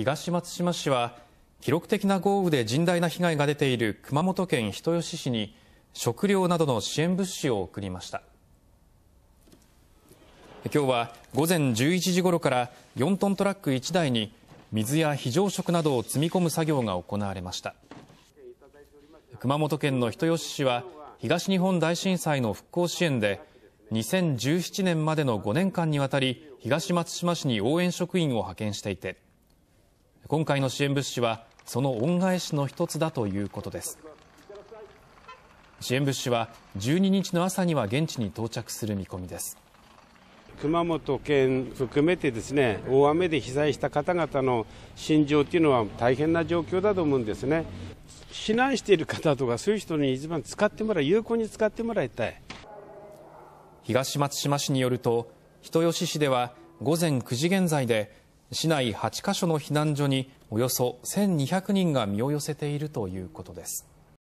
東松島市は記録的な豪雨で甚大な被害が出ている熊本県人吉市に食料などの支援物資を送りました今日は午前11時ごろから4トントラック1台に水や非常食などを積み込む作業が行われました熊本県の人吉市は東日本大震災の復興支援で2017年までの5年間にわたり東松島市に応援職員を派遣していて今回の支援物資はその恩返しの一つだということです支援物資は12日の朝には現地に到着する見込みです熊本県含めてですね大雨で被災した方々の心情というのは大変な状況だと思うんですね避難している方とかそういう人に一番使ってもらい有効に使ってもらいたい東松島市によると人吉市では午前9時現在で市内8カ所の避難所におよそ1200人が身を寄せているということです。